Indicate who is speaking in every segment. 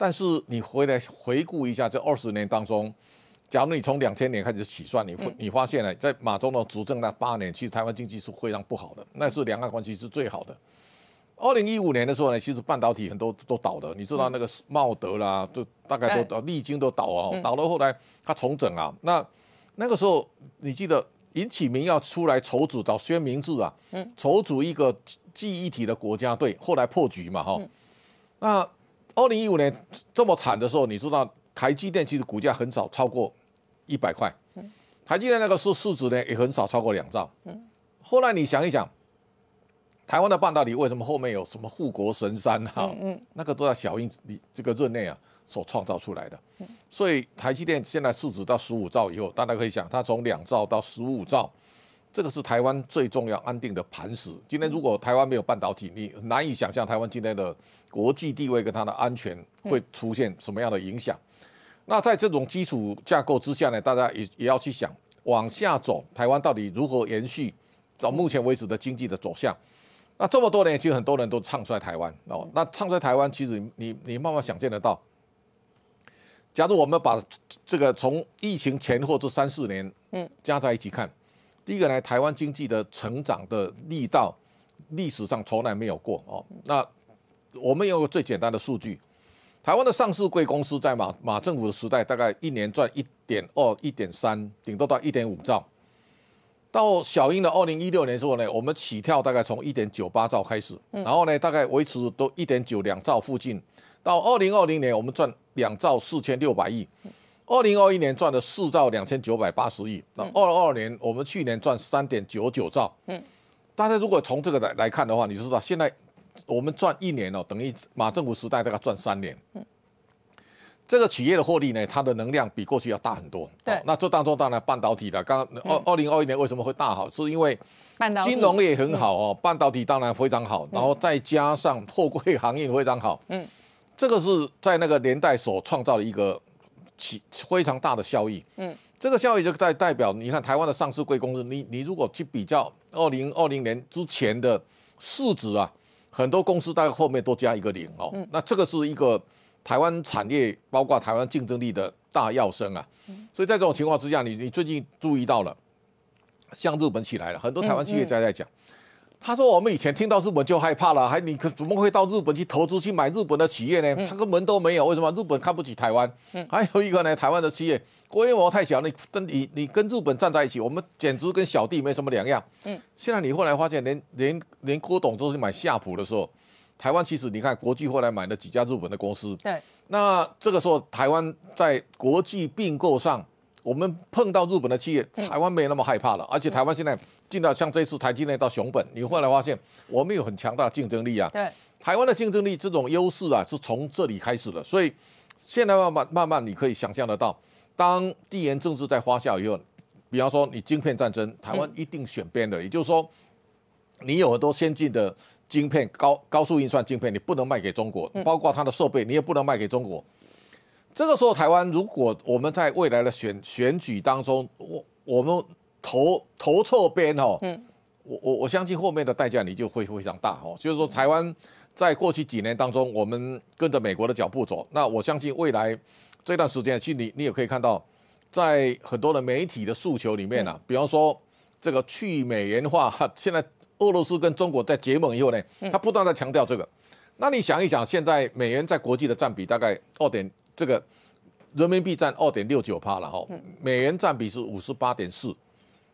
Speaker 1: 但是你回来回顾一下这二十年当中，假如你从两千年开始起算，你你发现了在马总统执政那八年，其实台湾经济是非常不好的，那是两岸关系是最好的。二零一五年的时候呢，其实半导体很多都倒了，你知道那个茂德啦，都大概都历经都倒了。倒了后来他重整啊，那那个时候你记得尹启明要出来筹组找薛明志啊，筹组一个记忆体的国家队，后来破局嘛哈，那。二零一五年这么惨的时候，你知道台积电其实股价很少超过一百块，台积电那个市市值呢也很少超过两兆。后来你想一想，台湾的半导体为什么后面有什么护国神山啊？那个都在小英里这个任内啊所创造出来的。所以台积电现在市值到十五兆以后，大家可以想，它从两兆到十五兆。这个是台湾最重要安定的磐石。今天如果台湾没有半导体，你难以想象台湾今天的国际地位跟它的安全会出现什么样的影响。那在这种基础架构之下呢，大家也也要去想往下走，台湾到底如何延续到目前为止的经济的走向？那这么多年，其实很多人都唱衰台湾哦。那唱衰台湾，其实你你慢慢想见得到。假如我们把这个从疫情前后这三四年嗯加在一起看。第一个呢，台湾经济的成长的力道，历史上从来没有过哦。那我们有个最简单的数据，台湾的上市贵公司在马马政府的时代，大概一年赚一点二、一点三，顶多到一点五兆。到小英的二零一六年之后呢，我们起跳大概从一点九八兆开始，然后呢，大概维持都一点九两兆附近。到二零二零年，我们赚两兆四千六百亿。二零二一年赚了四兆两千九百八十亿，那二二年我们去年赚三点九九兆。嗯，大家如果从这个来来看的话，你知道现在我们赚一年哦，等于马政府时代大概赚三年。嗯，这个企业的获利呢，它的能量比过去要大很多。对，那这当中当然半导体的，刚二二零二一年为什么会大好，是因为金融也很好哦，半导体当然非常好，然后再加上货柜行业非常好。嗯，这个是在那个年代所创造的一个。起非常大的效益，嗯，这个效益就代代表你看台湾的上市贵公司，你你如果去比较二零二零年之前的市值啊，很多公司大概后面多加一个零哦，那这个是一个台湾产业，包括台湾竞争力的大要升啊，所以在这种情况之下，你你最近注意到了，像日本起来了，很多台湾企业家在讲。他说：“我们以前听到日本就害怕了，还你可怎么会到日本去投资去买日本的企业呢？他个门都没有。为什么日本看不起台湾？还有一个呢，台湾的企业规模太小，你真你你跟日本站在一起，我们简直跟小弟没什么两样。嗯，现在你后来发现，连连连郭董都去买夏普的时候，台湾其实你看国际后来买了几家日本的公司。对，那这个时候台湾在国际并购上。”我们碰到日本的企业，台湾没有那么害怕了。而且台湾现在进到像这次台积电到熊本，你后来发现我们有很强大的竞争力啊。对，台湾的竞争力这种优势啊，是从这里开始的。所以现在慢慢慢慢，你可以想象得到，当地缘政治在发酵以后，比方说你晶片战争，台湾一定选边的。也就是说，你有很多先进的晶片、高高速运算晶片，你不能卖给中国，包括它的设备，你也不能卖给中国。这个时候，台湾如果我们在未来的选选举当中，我我们投投错边哦，嗯，我我我相信后面的代价你就会非常大哦。所以说，台湾在过去几年当中，我们跟着美国的脚步走，那我相信未来这段时间，实你你也可以看到，在很多的媒体的诉求里面啊，比方说这个去美元化，哈，现在俄罗斯跟中国在结盟以后呢，他不断在强调这个，那你想一想，现在美元在国际的占比大概二点。这个人民币占二点六九趴了哈，美元占比是五十八点四，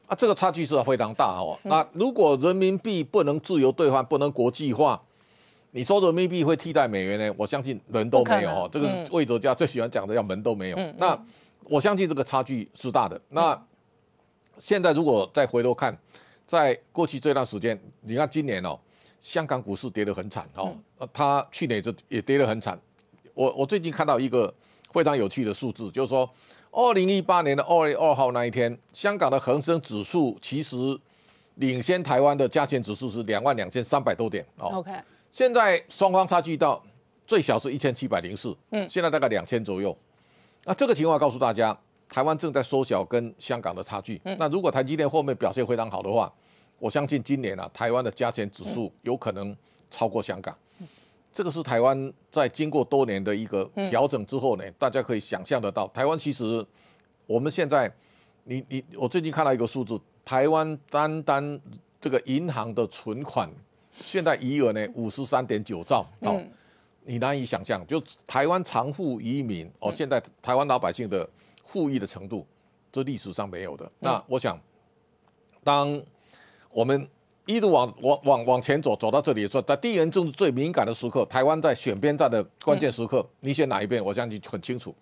Speaker 1: 啊，这个差距是非常大哦。那如果人民币不能自由兑换，不能国际化，你说人民币会替代美元呢？我相信人都没有哈。这个魏哲家最喜欢讲的叫门都没有。那我相信这个差距是大的。那现在如果再回头看，在过去这段时间，你看今年哦，香港股市跌得很惨哦，它去年也是也跌得很惨。我我最近看到一个非常有趣的数字，就是说，二零一八年的二月二号那一天，香港的恒生指数其实领先台湾的加权指数是两万两千三百多点哦。OK，现在双方差距到最小是一千七百零四，嗯，现在大概两千左右。那这个情况告诉大家，台湾正在缩小跟香港的差距。那如果台积电后面表现非常好的话，我相信今年啊，台湾的加权指数有可能超过香港。这个是台湾在经过多年的一个调整之后呢，大家可以想象得到，台湾其实我们现在，你你我最近看到一个数字，台湾单单这个银行的存款，现在余额呢五十三点九兆哦，你难以想象，就台湾长富移民哦，现在台湾老百姓的富裕的程度，这历史上没有的。那我想，当我们。一路往往往往前走，走到这里说，在地缘治最敏感的时刻，台湾在选边站的关键时刻，你选哪一边？我相信很清楚。